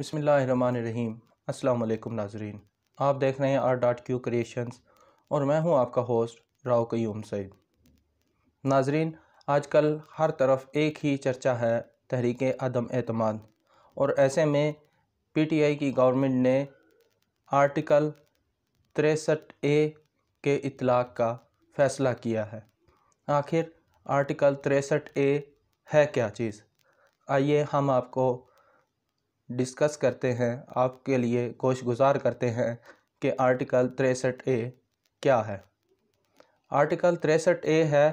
बसमीम् अल्लाम नाजरीन आप देख रहे हैं आर डॉट क्यू क्रिएशंस और मैं हूं आपका होस्ट राव क्यूम सईद नाजरीन आजकल हर तरफ एक ही चर्चा है तहरीक अदम अतमाद और ऐसे में पीटीआई की गवर्नमेंट ने आर्टिकल तिरसठ ए के इतलाक़ का फ़ैसला किया है आखिर आर्टिकल तिरसठ ए है क्या चीज़ आइए हम आपको डिस्कस करते हैं आपके लिए कोश गुजार करते हैं कि आर्टिकल तिरसठ ए क्या है आर्टिकल तिरसठ ए है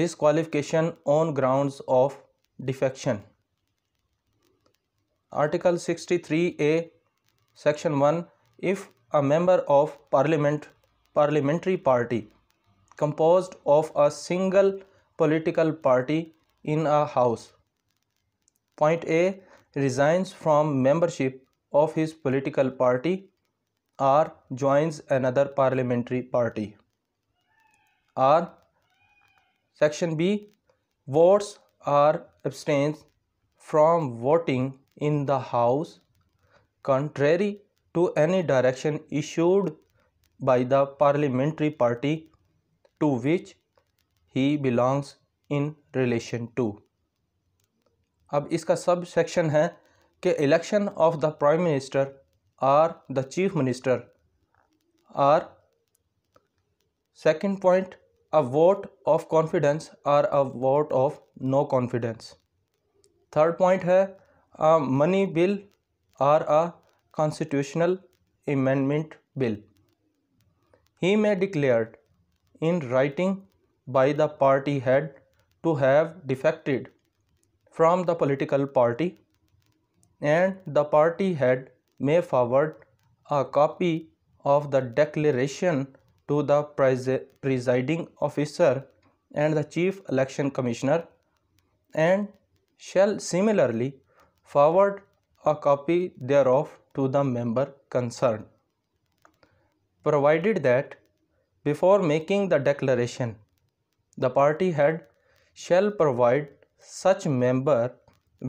disqualification on grounds of defection article sixty three A section one if a member of parliament parliamentary party compose of a single political party in a house point A resigns from membership of his political party or joins another parliamentary party. Or section B votes or abstains from voting in the House contrary to any direction issued by the parliamentary party to which he belongs in relation to. अब इसका सब section है कि election of the prime minister or the chief minister or second point a vote of confidence or a vote of no confidence third point है a money bill or a constitutional amendment bill he may declared in writing by the party head to have defected from the political party and the party head may forward a copy of the declaration to the presiding officer and the chief election commissioner and shall similarly forward a copy thereof to the member concerned provided that before making the declaration the party head shall provide such member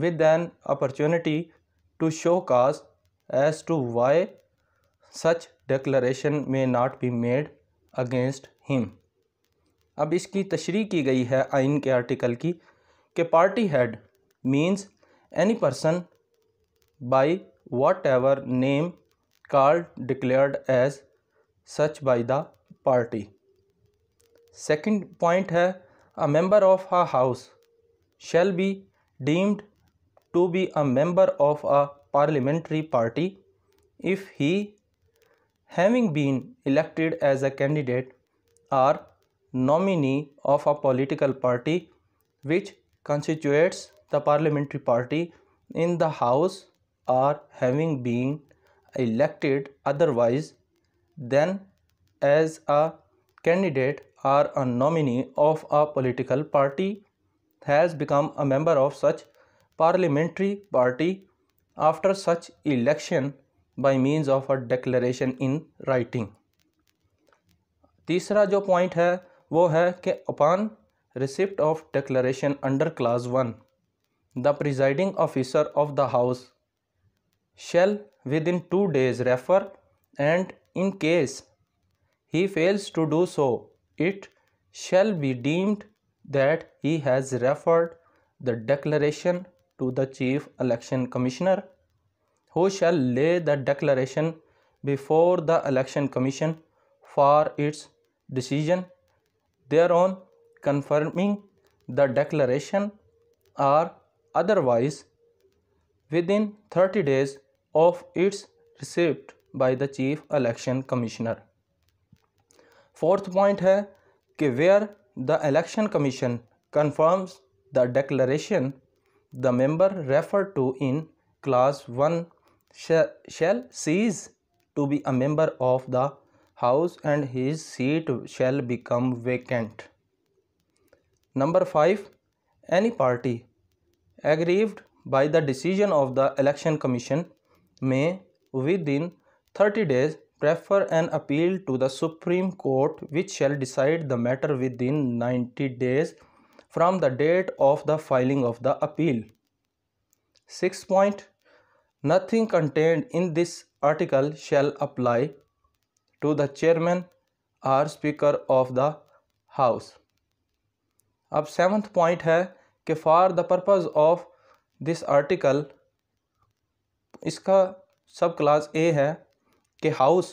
with an opportunity to show cause as to why such declaration may not be made against him अब इसकी तशरी की गई है आइन के article की कि party head means any person by whatever name called declared as such by the party second point है a member of a house shall be deemed to be a member of a parliamentary party if he, having been elected as a candidate or nominee of a political party which constitutes the parliamentary party in the House or having been elected otherwise than as a candidate or a nominee of a political party has become a member of such parliamentary party after such election by means of a declaration in writing तीसरा जो point है वो है कि upon receipt of declaration under clause 1 the presiding officer of the house shall within 2 days refer and in case he fails to do so it shall be deemed that he has referred the declaration to the Chief Election Commissioner, who shall lay the declaration before the Election Commission for its decision, thereon confirming the declaration or otherwise within 30 days of its receipt by the Chief Election Commissioner. fourth point hai ki where The Election Commission confirms the declaration the member referred to in clause 1 shall, shall cease to be a member of the house and his seat shall become vacant. Number 5. Any party aggrieved by the decision of the election commission may within 30 days prefer an appeal to the Supreme Court which shall decide the matter within 90 days from the date of the filing of the appeal. 6. Point, nothing contained in this article shall apply to the chairman or speaker of the house. अब seventh point है कि for the purpose of this article, इसका subclass class A है के house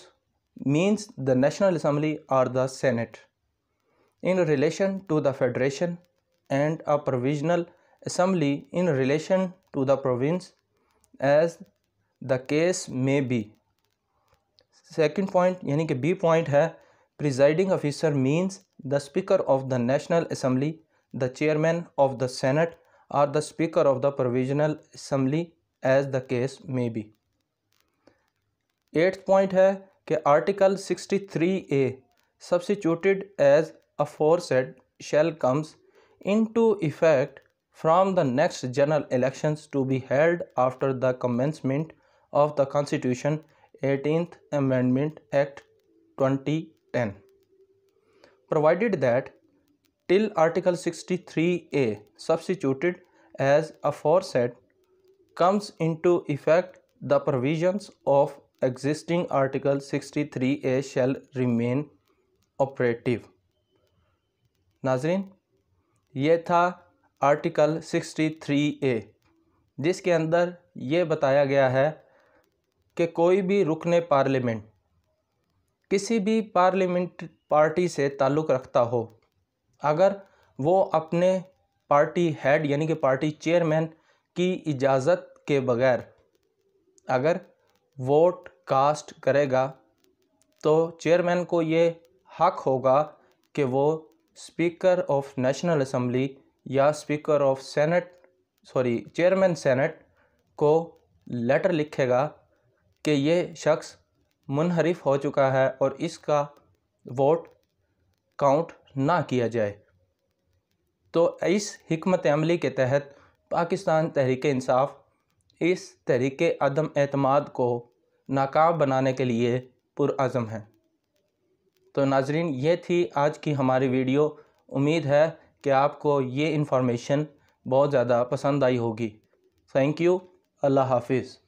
means the national assembly और the senate in relation to the federation and a provincial assembly in relation to the province as the case may be second point यानी कि B point है presiding officer means the speaker of the national assembly the chairman of the senate or the speaker of the provincial assembly as the case may be eighth point है कि article sixty three A substituted as aforesaid shall from the next general elections to be held after the commencement of the constitution 18th amendment act 2010 provided that till article 63a substituted as aforesaid comes into effect the provisions of existing article 63a shall remain operative नाजरीन ये था article 63a जिसके अंदर ये बताया गया है कि कोई भी रुकन पार्लियामेंट किसी भी पार्लियामेंट पार्टी से ताल्लुक़ रखता हो अगर वो अपने पार्टी हेड यानी कि पार्टी चेयरमैन की इजाज़त के बगैर अगर वोट कास्ट करेगा तो चेयरमैन को ये हक होगा कि वो स्पीकर ऑफ नेशनल असम्बली या speaker of senate sorry chairman senate को लेटर लिखेगा कि ये शख्स मुनहरफ हो चुका है और इसका वोट काउंट ना किया जाए तो इस हमत अमली के तहत पाकिस्तान तहरीक इंसाफ़ इस तरीके अदम अतमाद को नाकाम बनाने के लिए पुरज़म है तो नाजरीन ये थी आज की हमारी वीडियो उम्मीद है कि आपको ये इन्फॉर्मेशन बहुत ज़्यादा पसंद आई होगी थैंक यू अल्लाह हाफिज़